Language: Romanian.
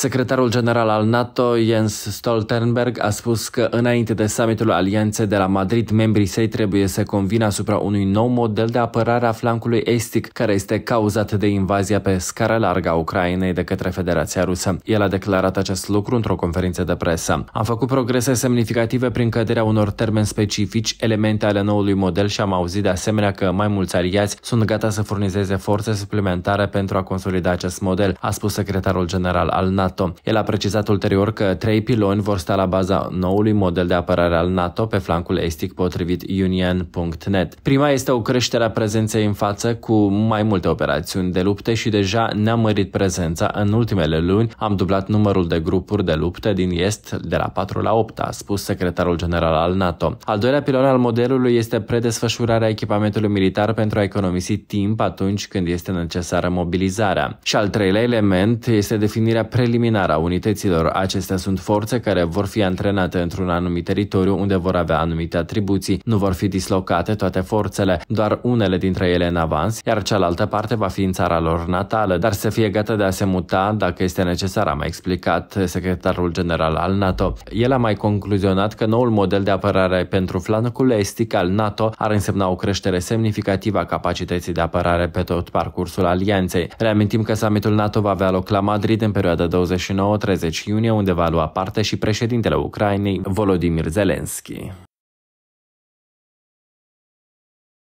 Secretarul general al NATO, Jens Stoltenberg, a spus că înainte de summitul alianței de la Madrid, membrii săi trebuie să convină asupra unui nou model de apărare a flancului estic, care este cauzat de invazia pe scară largă a Ucrainei de către Federația Rusă. El a declarat acest lucru într-o conferință de presă. Am făcut progrese semnificative prin căderea unor termeni specifici, elemente ale noului model și am auzit de asemenea că mai mulți aliați sunt gata să furnizeze forțe suplimentare pentru a consolida acest model, a spus secretarul general al NATO. NATO. El a precizat ulterior că trei piloni vor sta la baza noului model de apărare al NATO pe flancul estic potrivit union.net. Prima este o creștere a prezenței în față cu mai multe operațiuni de lupte și deja ne-a mărit prezența în ultimele luni. Am dublat numărul de grupuri de luptă din est de la 4 la 8, a spus secretarul general al NATO. Al doilea pilon al modelului este predesfășurarea echipamentului militar pentru a economisi timp atunci când este necesară mobilizarea. Și al treilea element este definirea preliminară eliminarea unităților. Acestea sunt forțe care vor fi antrenate într-un anumit teritoriu unde vor avea anumite atribuții. Nu vor fi dislocate toate forțele, doar unele dintre ele în avans, iar cealaltă parte va fi în țara lor natală, dar să fie gata de a se muta dacă este necesar, a mai explicat secretarul general al NATO. El a mai concluzionat că noul model de apărare pentru flancul estic al NATO ar însemna o creștere semnificativă a capacității de apărare pe tot parcursul alianței. Reamintim că summitul NATO va avea loc la Madrid în perioada 20 29-30 iunie, unde va lua parte și președintele Ucrainei, Volodymyr Zelensky.